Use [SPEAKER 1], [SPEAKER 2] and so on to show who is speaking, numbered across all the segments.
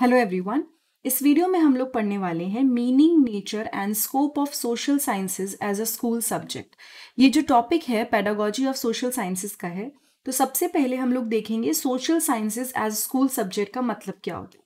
[SPEAKER 1] Hello everyone इस video में हम लोग पढ़ने वाले हैं meaning nature and scope of social sciences as a school subject ये जो टॉपिक है पैडागोजी ऑफ सोशल साइंसेज का है तो सबसे पहले हम लोग देखेंगे social sciences as school subject का मतलब क्या होता है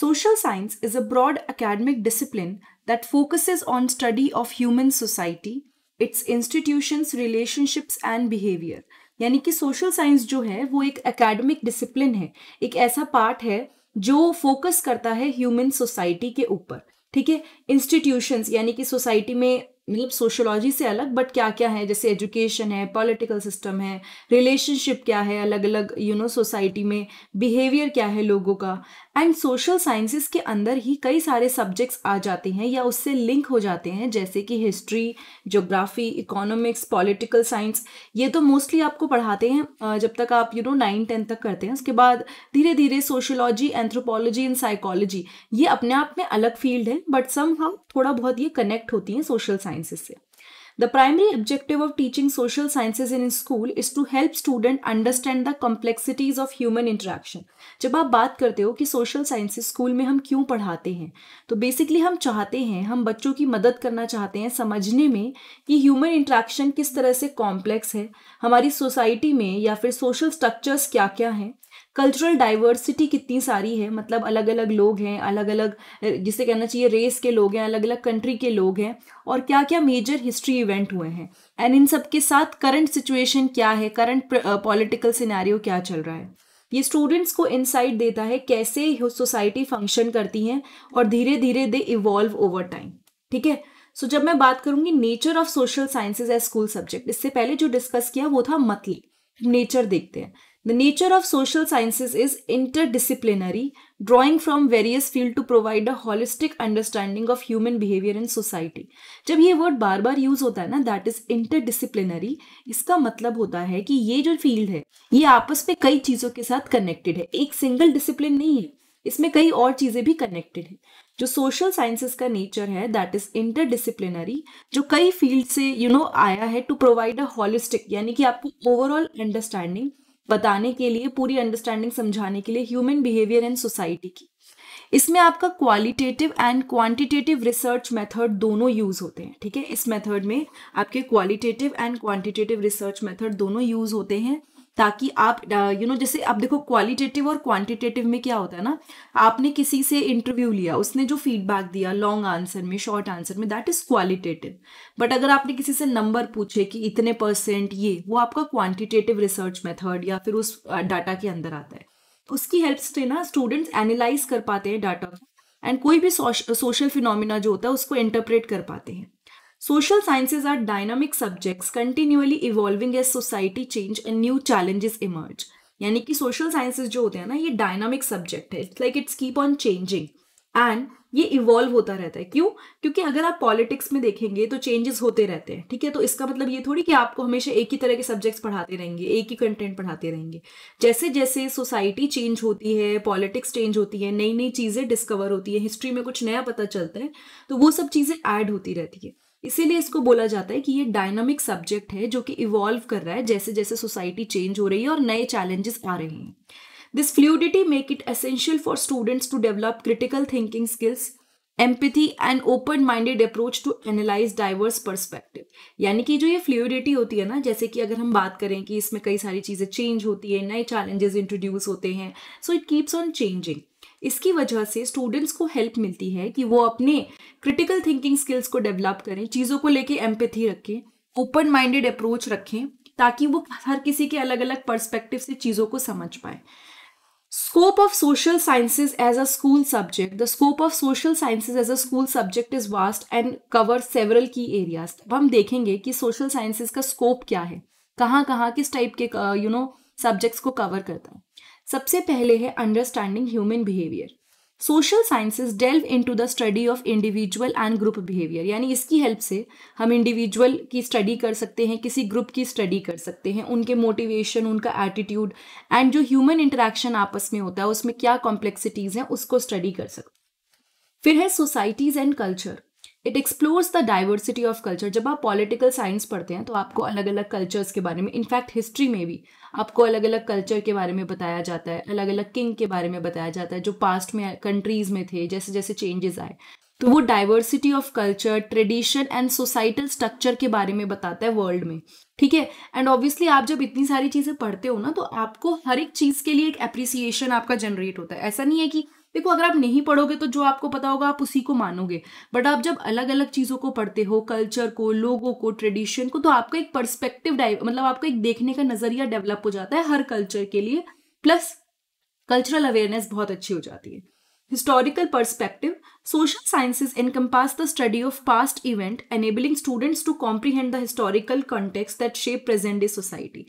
[SPEAKER 1] social science is a broad academic discipline that focuses on study of human society its institutions relationships and behaviour यानी कि सोशल साइंस जो है वो एक अकेडमिक डिसिप्लिन है एक ऐसा पार्ट है जो फोकस करता है ह्यूमन सोसाइटी के ऊपर ठीक है इंस्टीट्यूशंस यानी कि सोसाइटी में मतलब सोशोलॉजी से अलग बट क्या क्या है जैसे एजुकेशन है पॉलिटिकल सिस्टम है रिलेशनशिप क्या है अलग अलग यू नो सोसाइटी में बिहेवियर क्या है लोगों का एंड सोशल साइंसेस के अंदर ही कई सारे सब्जेक्ट्स आ जाते हैं या उससे लिंक हो जाते हैं जैसे कि history geography economics political science ये तो मोस्टली आपको पढ़ाते हैं जब तक आप यू नो नाइन टेंथ तक करते हैं उसके बाद धीरे धीरे सोशोलॉजी एंथ्रोपोलॉजी एंड साइकोलॉजी ये अपने आप में अलग फील्ड है बट सम थोड़ा बहुत ये कनेक्ट होती हैं सोशल साइंस साइंसेज से the primary objective of teaching social sciences in school is to help student understand the complexities of human interaction जब आप बात करते हो कि सोशल साइंसेज स्कूल में हम क्यों पढ़ाते हैं तो बेसिकली हम चाहते हैं हम बच्चों की मदद करना चाहते हैं समझने में कि ह्यूमन इंट्रैक्शन किस तरह से कॉम्प्लेक्स है हमारी सोसाइटी में या फिर सोशल स्ट्रक्चर्स क्या क्या हैं कल्चरल डाइवर्सिटी कितनी सारी है मतलब अलग अलग लोग हैं अलग अलग जिसे कहना चाहिए रेस के लोग हैं अलग अलग कंट्री के लोग हैं और क्या क्या मेजर हिस्ट्री इवेंट हुए हैं एंड इन सब के साथ करंट सिचुएशन क्या है करंट पॉलिटिकल सिनेरियो क्या चल रहा है ये स्टूडेंट्स को इनसाइट देता है कैसे सोसाइटी फंक्शन करती हैं और धीरे धीरे दे इवॉल्व ओवर टाइम ठीक है सो जब मैं बात करूंगी nature of social sciences as school subject इससे पहले जो डिस्कस किया वो था मतली नेचर देखते हैं The nature of social sciences is interdisciplinary, drawing from various field to provide a holistic understanding of human behavior in society. जब ये word बार बार use होता है ना that is interdisciplinary, इसका मतलब होता है कि ये जो field है ये आपस में कई चीजों के साथ connected है एक single discipline नहीं है इसमें कई और चीजें भी connected है जो सोशल साइंसेस का नेचर है दैट इज इंटरडिसिप्लिनरी जो कई फील्ड से यू you नो know, आया है टू प्रोवाइड अ होलिस्टिक यानी कि आपको ओवरऑल अंडरस्टैंडिंग बताने के लिए पूरी अंडरस्टैंडिंग समझाने के लिए ह्यूमन बिहेवियर एंड सोसाइटी की इसमें आपका qualitative and quantitative research method दोनों यूज़ होते हैं ठीक है इस मेथड में आपके qualitative and quantitative research method दोनों यूज़ होते हैं ताकि आप यू नो जैसे आप देखो क्वालिटेटिव और क्वांटिटेटिव में क्या होता है ना आपने किसी से इंटरव्यू लिया उसने जो फीडबैक दिया लॉन्ग आंसर में शॉर्ट आंसर में दैट इज क्वालिटेटिव बट अगर आपने किसी से नंबर पूछे कि इतने परसेंट ये वो आपका क्वांटिटेटिव रिसर्च मेथड या फिर उस डाटा के अंदर आता है उसकी हेल्प से ना स्टूडेंट्स एनालाइज कर पाते हैं डाटा एंड कोई भी सोशल फिनोमिना जो होता है उसको इंटरप्रेट कर पाते हैं Social sciences are dynamic subjects continually evolving as society change and new challenges emerge. यानी कि सोशल साइंसेज जो होते हैं ना ये डायनामिक सब्जेक्ट है it's like it's keep on changing and ये इवॉल्व होता रहता है क्यों क्योंकि अगर आप पॉलिटिक्स में देखेंगे तो चेंजेस होते रहते हैं ठीक है तो इसका मतलब ये थोड़ी कि आपको हमेशा एक ही तरह के सब्जेक्ट्स पढ़ाते रहेंगे एक ही कंटेंट पढ़ाते रहेंगे जैसे जैसे सोसाइटी चेंज होती है पॉलिटिक्स चेंज होती है नई नई चीज़ें डिस्कवर होती है हिस्ट्री में कुछ नया पता चलता है तो वो सब चीज़ें ऐड होती रहती है इसीलिए इसको बोला जाता है कि ये डायनामिक सब्जेक्ट है जो कि इवॉल्व कर रहा है जैसे जैसे सोसाइटी चेंज हो रही है और नए चैलेंजेस आ रहे हैं this fluidity make it essential for students to develop critical thinking skills empathy and open minded approach to analyse diverse perspective यानी कि जो ये फ्लूडिटी होती है ना जैसे कि अगर हम बात करें कि इसमें कई सारी चीज़ें चेंज होती है नए चैलेंजेस इंट्रोड्यूस होते हैं so it keeps on changing इसकी वजह से स्टूडेंट्स को हेल्प मिलती है कि वो अपने क्रिटिकल थिंकिंग स्किल्स को डेवलप करें चीज़ों को लेके एम्पेथी रखें ओपन माइंडेड अप्रोच रखें ताकि वो हर किसी के अलग अलग पर्सपेक्टिव से चीज़ों को समझ पाए scope of social sciences as a school subject the scope of social sciences as a school subject is vast and cover several key areas अब हम देखेंगे कि सोशल साइंसिस का स्कोप क्या है कहाँ कहाँ किस टाइप के यू नो सब्जेक्ट्स को कवर करता है सबसे पहले है understanding human behaviour social sciences delve into the study of individual and group behaviour यानी इसकी हेल्प से हम इंडिविजुअल की स्टडी कर सकते हैं किसी ग्रुप की स्टडी कर सकते हैं उनके मोटिवेशन उनका एटीट्यूड एंड जो ह्यूमन इंटरेक्शन आपस में होता है उसमें क्या कॉम्प्लेक्सिटीज़ हैं उसको स्टडी कर सकते फिर है societies and culture it explores the diversity of culture जब आप पॉलिटिकल साइंस पढ़ते हैं तो आपको अलग अलग कल्चर्स के बारे में इनफैक्ट हिस्ट्री में भी आपको अलग अलग कल्चर के बारे में बताया जाता है अलग अलग किंग के बारे में बताया जाता है जो पास्ट में कंट्रीज में थे जैसे जैसे चेंजेस आए तो वो diversity of culture tradition and societal structure के बारे में बताता है वर्ल्ड में ठीक है एंड ऑब्वियसली आप जब इतनी सारी चीज़ें पढ़ते हो ना तो आपको हर एक चीज़ के लिए एक अप्रिसिएशन आपका जनरेट होता है ऐसा नहीं है कि देखो अगर आप नहीं पढ़ोगे तो जो आपको पता होगा आप उसी को मानोगे बट आप जब अलग अलग चीज़ों को पढ़ते हो कल्चर को लोगों को ट्रेडिशन को तो आपका एक परस्पेक्टिव डाइव मतलब आपका एक देखने का नज़रिया डेवलप हो जाता है हर कल्चर के लिए प्लस कल्चरल अवेयरनेस बहुत अच्छी हो जाती है Historical perspective Social sciences encompass the study of past event, enabling students to comprehend the historical context that shape present day society.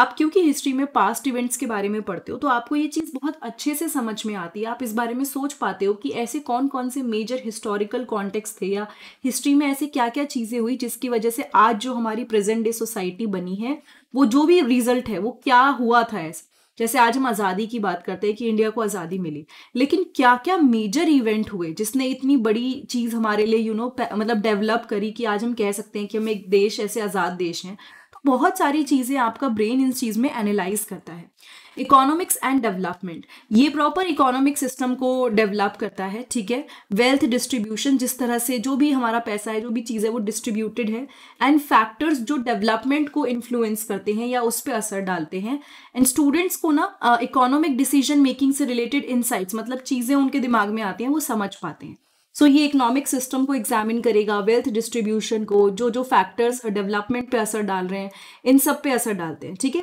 [SPEAKER 1] आप क्योंकि हिस्ट्री में पास्ट इवेंट्स के बारे में पढ़ते हो तो आपको ये चीज़ बहुत अच्छे से समझ में आती है आप इस बारे में सोच पाते हो कि ऐसे कौन कौन से मेजर हिस्टोरिकल कॉन्टेक्स्ट थे या हिस्ट्री में ऐसे क्या क्या चीज़ें हुई जिसकी वजह से आज जो हमारी प्रेजेंट डे सोसाइटी बनी है वो जो भी रिजल्ट है वो क्या हुआ था ऐसा जैसे आज हम आज़ादी की बात करते हैं कि इंडिया को आज़ादी मिली लेकिन क्या क्या मेजर इवेंट हुए जिसने इतनी बड़ी चीज़ हमारे लिए यू you नो know, मतलब डेवलप करी कि आज हम कह सकते हैं कि हम एक देश ऐसे आज़ाद देश हैं तो बहुत सारी चीज़ें आपका ब्रेन इस चीज़ में एनालाइज करता है इकोनॉमिक्स एंड डेवलपमेंट ये प्रॉपर इकोनॉमिक सिस्टम को डेवलप करता है ठीक है वेल्थ डिस्ट्रीब्यूशन जिस तरह से जो भी हमारा पैसा है जो भी चीज़ है वो डिस्ट्रीब्यूटेड है एंड फैक्टर्स जो डेवलपमेंट को इन्फ्लुएंस करते हैं या उस पर असर डालते हैं एंड स्टूडेंट्स को ना इकोनॉमिक डिसीजन मेकिंग से रिलेटेड इंसाइट्स मतलब चीज़ें उनके दिमाग में आती हैं वो समझ पाते हैं सो so, ये इकोनॉमिक सिस्टम को एग्जामिन करेगा वेल्थ डिस्ट्रीब्यूशन को जो जो फैक्टर्स डेवलपमेंट पे असर डाल रहे हैं इन सब पे असर डालते हैं ठीक है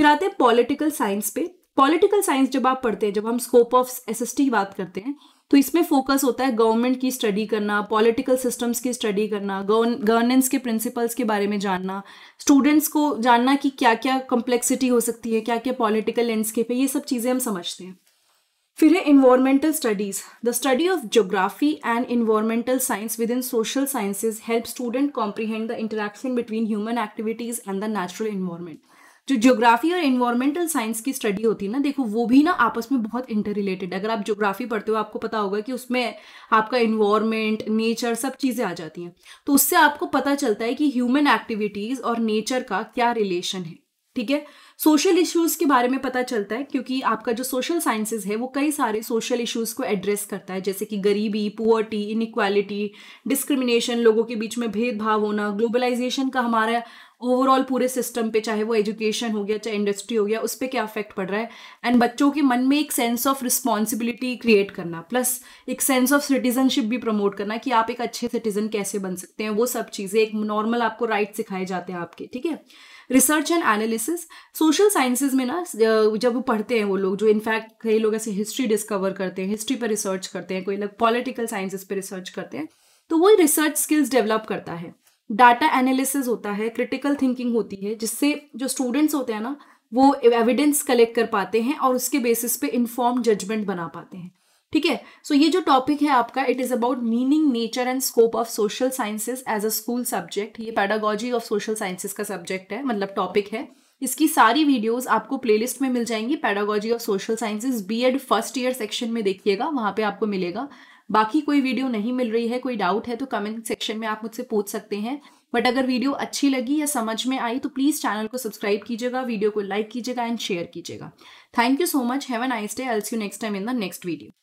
[SPEAKER 1] फिर आते हैं पॉलिटिकल साइंस पे पॉलिटिकल साइंस जब आप पढ़ते हैं जब हम स्कोप ऑफ एस एस की बात करते हैं तो इसमें फोकस होता है गवर्नमेंट की स्टडी करना पॉलिटिकल सिस्टम्स की स्टडी करना गवर्नेंस के प्रिंसिपल्स के बारे में जानना स्टूडेंट्स को जानना कि क्या क्या कॉम्प्लेक्सिटी हो सकती है क्या क्या पॉलिटिकल लैंडस्केप है ये सब चीज़ें हम समझते हैं फिर है environmental studies the study of geography and environmental science within social sciences help student comprehend the interaction between human activities and the natural environment जो ज्योग्राफी और इन्वायरमेंटल साइंस की स्टडी होती है ना देखो वो भी ना आपस में बहुत इंटर रिलेटेड अगर आप ज्योग्राफी पढ़ते हो आपको पता होगा कि उसमें आपका इन्वायरमेंट नेचर सब चीज़ें आ जाती हैं तो उससे आपको पता चलता है कि ह्यूमन एक्टिविटीज़ और नेचर का क्या रिलेशन है ठीक है सोशल इश्यूज के बारे में पता चलता है क्योंकि आपका जो सोशल साइंसेज है वो कई सारे सोशल इश्यूज को एड्रेस करता है जैसे कि गरीबी पुअर्टी इनक्वालिटी डिस्क्रिमिनेशन लोगों के बीच में भेदभाव होना ग्लोबलाइजेशन का हमारा ओवरऑल पूरे सिस्टम पे चाहे वो एजुकेशन हो गया चाहे इंडस्ट्री हो गया उस पर क्या अफेक्ट पड़ रहा है एंड बच्चों के मन में एक सेंस ऑफ रिस्पॉन्सिबिलिटी क्रिएट करना प्लस एक सेंस ऑफ सिटीजनशिप भी प्रमोट करना कि आप एक अच्छे सिटीजन कैसे बन सकते हैं वो सब चीज़ें एक नॉर्मल आपको राइट सिखाए जाते हैं आपके ठीक है research and analysis social sciences में ना जब वो पढ़ते हैं वो लोग जो इनफैक्ट कई लोग ऐसे हिस्ट्री डिस्कवर करते हैं हिस्ट्री पर रिसर्च करते हैं कोई लोग पॉलिटिकल साइंसेज पर रिसर्च करते हैं तो वो रिसर्च स्किल्स डेवलप करता है डाटा एनालिसिस होता है क्रिटिकल थिंकिंग होती है जिससे जो स्टूडेंट्स होते हैं ना वो एविडेंस कलेक्ट कर पाते हैं और उसके बेसिस पे इन्फॉर्म जजमेंट बना पाते हैं ठीक है सो ये जो टॉपिक है आपका it is about meaning nature and scope of social sciences as a school subject ये पैडागोजी ऑफ सोशल साइंसेज का सब्जेक्ट है मतलब टॉपिक है इसकी सारी वीडियोस आपको प्लेलिस्ट में मिल जाएंगी pedagogy of social sciences BEd first year section में देखिएगा वहाँ पे आपको मिलेगा बाकी कोई वीडियो नहीं मिल रही है कोई डाउट है तो कमेंट सेक्शन में आप मुझसे पूछ सकते हैं बट अगर वीडियो अच्छी लगी या समझ में आई तो प्लीज़ चैनल को सब्सक्राइब कीजिएगा वीडियो को लाइक कीजिएगा एंड शेयर कीजिएगा thank you so much have a nice day अल्स you next time in the next video